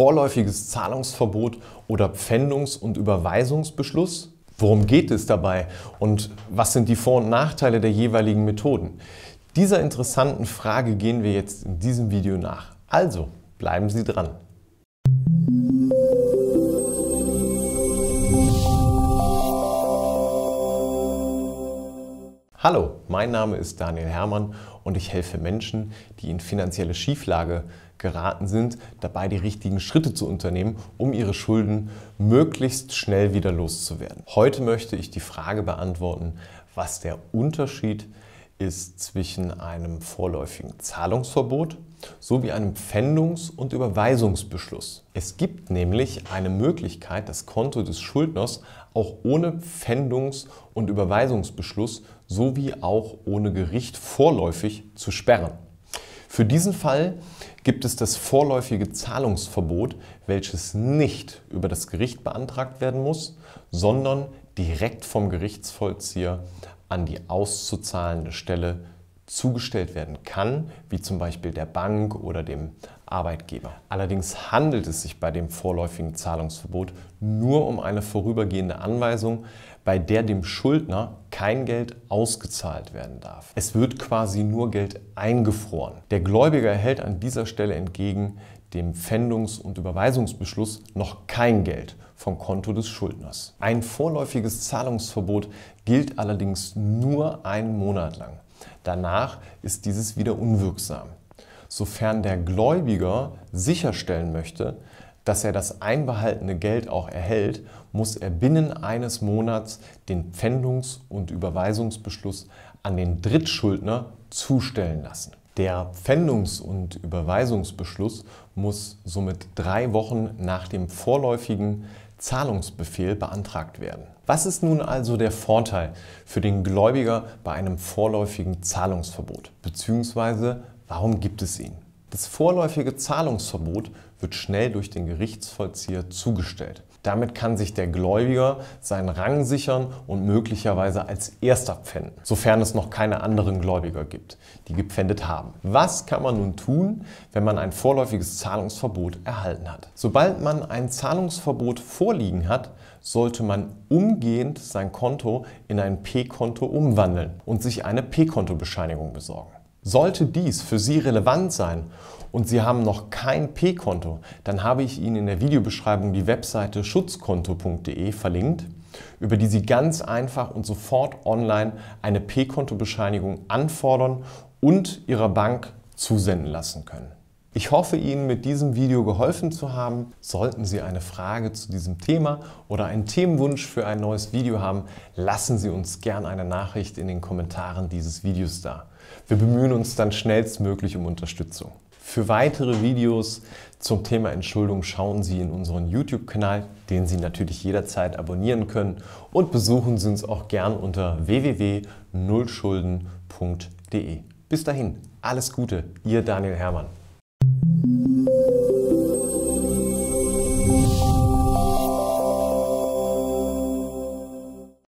vorläufiges Zahlungsverbot oder Pfändungs- und Überweisungsbeschluss? Worum geht es dabei und was sind die Vor- und Nachteile der jeweiligen Methoden? Dieser interessanten Frage gehen wir jetzt in diesem Video nach. Also bleiben Sie dran. Hallo, mein Name ist Daniel Herrmann und ich helfe Menschen, die in finanzielle Schieflage geraten sind, dabei die richtigen Schritte zu unternehmen, um ihre Schulden möglichst schnell wieder loszuwerden. Heute möchte ich die Frage beantworten, was der Unterschied ist ist zwischen einem vorläufigen Zahlungsverbot sowie einem Pfändungs- und Überweisungsbeschluss. Es gibt nämlich eine Möglichkeit, das Konto des Schuldners auch ohne Pfändungs- und Überweisungsbeschluss sowie auch ohne Gericht vorläufig zu sperren. Für diesen Fall gibt es das vorläufige Zahlungsverbot, welches nicht über das Gericht beantragt werden muss, sondern direkt vom Gerichtsvollzieher an die auszuzahlende Stelle zugestellt werden kann, wie zum Beispiel der Bank oder dem Arbeitgeber. Allerdings handelt es sich bei dem vorläufigen Zahlungsverbot nur um eine vorübergehende Anweisung, bei der dem Schuldner kein Geld ausgezahlt werden darf. Es wird quasi nur Geld eingefroren. Der Gläubiger erhält an dieser Stelle entgegen dem Pfändungs- und Überweisungsbeschluss noch kein Geld vom Konto des Schuldners. Ein vorläufiges Zahlungsverbot gilt allerdings nur einen Monat lang. Danach ist dieses wieder unwirksam. Sofern der Gläubiger sicherstellen möchte, dass er das einbehaltene Geld auch erhält, muss er binnen eines Monats den Pfändungs- und Überweisungsbeschluss an den Drittschuldner zustellen lassen. Der Pfändungs- und Überweisungsbeschluss muss somit drei Wochen nach dem vorläufigen Zahlungsbefehl beantragt werden. Was ist nun also der Vorteil für den Gläubiger bei einem vorläufigen Zahlungsverbot? Beziehungsweise warum gibt es ihn? Das vorläufige Zahlungsverbot wird schnell durch den Gerichtsvollzieher zugestellt. Damit kann sich der Gläubiger seinen Rang sichern und möglicherweise als Erster pfänden, sofern es noch keine anderen Gläubiger gibt, die gepfändet haben. Was kann man nun tun, wenn man ein vorläufiges Zahlungsverbot erhalten hat? Sobald man ein Zahlungsverbot vorliegen hat, sollte man umgehend sein Konto in ein P-Konto umwandeln und sich eine P-Konto-Bescheinigung besorgen. Sollte dies für Sie relevant sein und Sie haben noch kein P-Konto, dann habe ich Ihnen in der Videobeschreibung die Webseite schutzkonto.de verlinkt, über die Sie ganz einfach und sofort online eine p kontobescheinigung anfordern und Ihrer Bank zusenden lassen können. Ich hoffe, Ihnen mit diesem Video geholfen zu haben. Sollten Sie eine Frage zu diesem Thema oder einen Themenwunsch für ein neues Video haben, lassen Sie uns gerne eine Nachricht in den Kommentaren dieses Videos da. Wir bemühen uns dann schnellstmöglich um Unterstützung. Für weitere Videos zum Thema Entschuldung schauen Sie in unseren YouTube-Kanal, den Sie natürlich jederzeit abonnieren können und besuchen Sie uns auch gern unter www.nullschulden.de. Bis dahin, alles Gute, Ihr Daniel Herrmann.